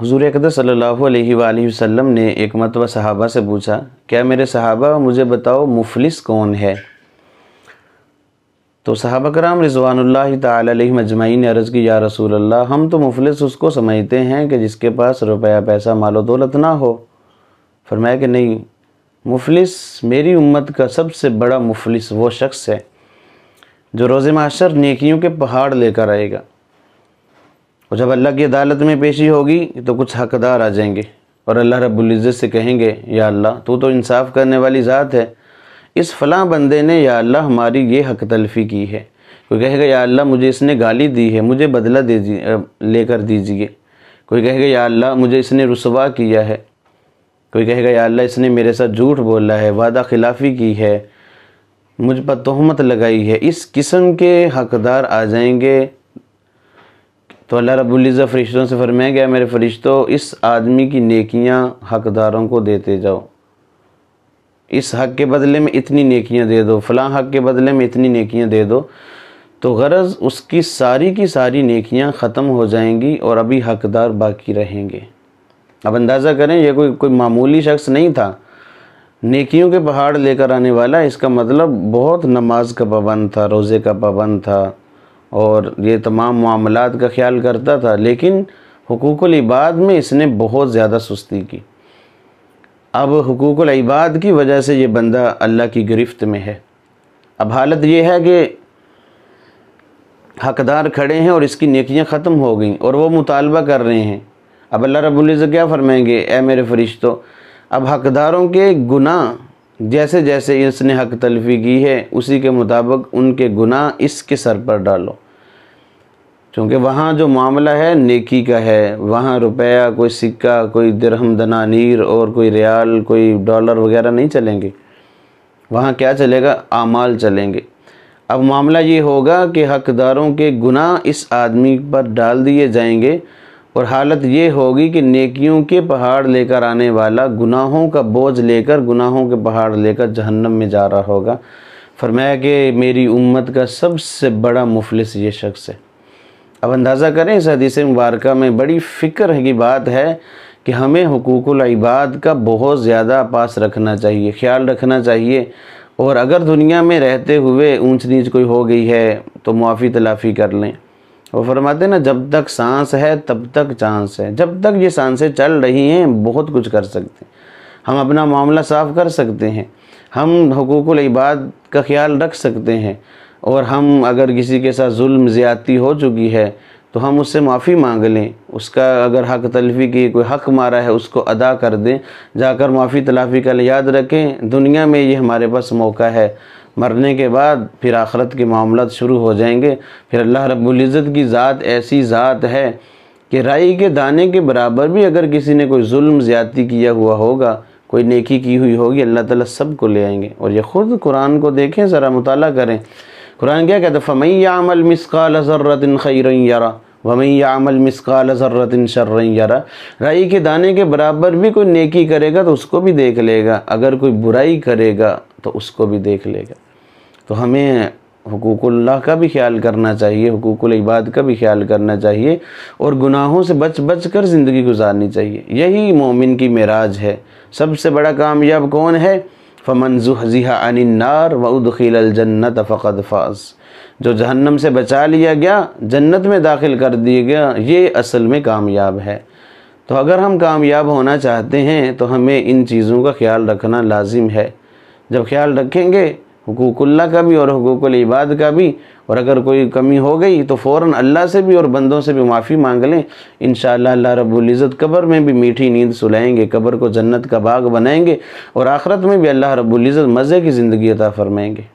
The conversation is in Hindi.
हुजूर अकदर सल्लल्लाहु अलैहि वसल्लम ने एक मतबा सहाबा से पूछा क्या मेरे सहाबा मुझे बताओ मुफलिस कौन है तो सहाबा कराम रिजवानल्ला तैल ने अर्ज़ की या रसूल अल्लाह हम तो मुफलिस उसको समझते हैं कि जिसके पास रुपया पैसा मालो दौलत ना हो फरमाया कि नहीं मुफलिस मेरी उम्मत का सबसे बड़ा मुफलिस वो शख्स है जो रोज़ माशर नेकियों के पहाड़ लेकर आएगा और जब अल्लाह की अदालत में पेशी होगी तो कुछ हकदार आ जाएंगे और अल्लाह रबुल्ज़त से कहेंगे या अल्लाह तू तो इंसाफ़ करने वाली ज़ात है इस फ़लाँ बंदे ने या अल्लाह हमारी ये हक तलफ़ी की है कोई कहेगा या अल्लाह मुझे इसने गाली दी है मुझे बदला दे लेकर दीजिए कोई कहेगा या अल्लाह मुझे इसने रसवा किया है कोई कहेगा या अल्लाह इसने मेरे साथ झूठ बोला है वादा खिलाफ़ी की है मुझ पर तहमत लगाई है इस किस्म के हकदार आ जाएंगे तो अल्लाह रबुल्ज़ा फ़रिश्तों से फरमाया गया मेरे फ़रिश्तों इस आदमी की नेकियां हकदारों को देते जाओ इस हक़ के बदले में इतनी नेकियां दे दो फ़लाँ हक़ के बदले में इतनी नेकियां दे दो तो गरज़ उसकी सारी की सारी नेकियां ख़त्म हो जाएंगी और अभी हकदार बाकी रहेंगे अब अंदाज़ा करें यह कोई कोई मामूली शख्स नहीं था नेकियों के पहाड़ लेकर आने वाला इसका मतलब बहुत नमाज का पाबंद था रोज़े का पाबंद था और ये तमाम मामला का ख्याल करता था लेकिन हकूक़ इबाद में इसने बहुत ज़्यादा सुस्ती की अब हकूक़ इबाद की वजह से ये बंदा अल्लाह की गिरफ्त में है अब हालत ये है कि हकदार खड़े हैं और इसकी नकियाँ ख़त्म हो गई और वो मुतालबा कर रहे हैं अब अल्लाह रबुल्ज़ क्या फ़रमाएंगे ए मेरे फ़रिश्तों अब हकदारों के गुनाह जैसे जैसे इसने हक तलफी की है उसी के मुताबिक उनके गुनाह इसके सर पर डालो क्योंकि वहाँ जो मामला है नेकी का है वहाँ रुपया कोई सिक्का कोई दरहम नीर और कोई रियाल कोई डॉलर वगैरह नहीं चलेंगे वहाँ क्या चलेगा आमाल चलेंगे अब मामला ये होगा कि हकदारों के गुनाह इस आदमी पर डाल दिए जाएंगे और हालत ये होगी कि नेकियों के पहाड़ लेकर आने वाला गुनाहों का बोझ लेकर गुनाहों के पहाड़ लेकर जहन्नम में जा रहा होगा फरमाया कि मेरी उम्मत का सबसे बड़ा मुफलिस ये शख्स है अब अंदाज़ा करें इस हदीस मुबारक में बड़ी फ़िक्र की बात है कि हमें हकूक़ुल इबाद का बहुत ज़्यादा पास रखना चाहिए ख्याल रखना चाहिए और अगर दुनिया में रहते हुए ऊंच नीच कोई हो गई है तो मुआफ़ी तलाफ़ी कर लें वो फरमाते ना जब तक सांस है तब तक चांस है जब तक ये सांसें चल रही हैं बहुत कुछ कर सकते हैं हम अपना मामला साफ़ कर सकते हैं हम हकूक़ल इबाद का ख्याल रख सकते हैं और हम अगर किसी के साथ जुल्म ज़्यादती हो चुकी है तो हम उससे माफ़ी मांग लें उसका अगर हक तलफ़ी की कोई हक मारा है उसको अदा कर दें जाकर माफ़ी तलाफ़ी का याद रखें दुनिया में ये हमारे पास मौका है मरने के बाद फिर आखरत के मामला शुरू हो जाएंगे फिर अल्लाह रबुल्ज़त की ज़ात ऐसी ज़ात है कि राई के दाने के बराबर भी अगर किसी ने कोई जुल्म ज़्यादती किया हुआ होगा कोई नेकी की हुई होगी अल्लाह ताला सब को ले आएंगे और ये ख़ुद कुरान को देखें ज़रा मुताल करें कुरान क्या कहते है फ़मैयामल मिसकाल ज़र्रतिन खैर यारा वमैयामल मिसकाल ज़र्रतिन शर्र यारा राई के दाने के बराबर भी कोई नेकी करेगा तो उसको भी देख लेगा अगर कोई बुराई करेगा तो उसको भी देख लेगा तो हमें हकूक़ल्ला का भी ख्याल करना चाहिए हकूक़ल इबाद का भी ख्याल करना चाहिए और गुनाहों से बच बच कर ज़िंदगी गुजारनी चाहिए यही मोमिन की मराज है सबसे बड़ा कामयाब कौन है फ़मनजुहजिहा अनिन्नार वउदखीलजन्नत फ़क़द फ़ाज जो जहन्नम से बचा लिया गया जन्नत में दाखिल कर दिया गया ये असल में कामयाब है तो अगर हम कामयाब होना चाहते हैं तो हमें इन चीज़ों का ख्याल रखना लाजिम है जब ख्याल रखेंगे हकूकुल्ला का भी और हकूकुल इबाद का भी और अगर कोई कमी हो गई तो फ़ौर अल्लाह से भी और बंदों से भी माफ़ी मांग लें इन अल्लाह रबुल्ज़त कब्र में भी मीठी नींद सुलाएँगे कब्र को जन्नत का बाग बनाएंगे और आखरत में भी अल्लाह रबुल्जत मज़े की ज़िंदगी अता फ़रमाएँगे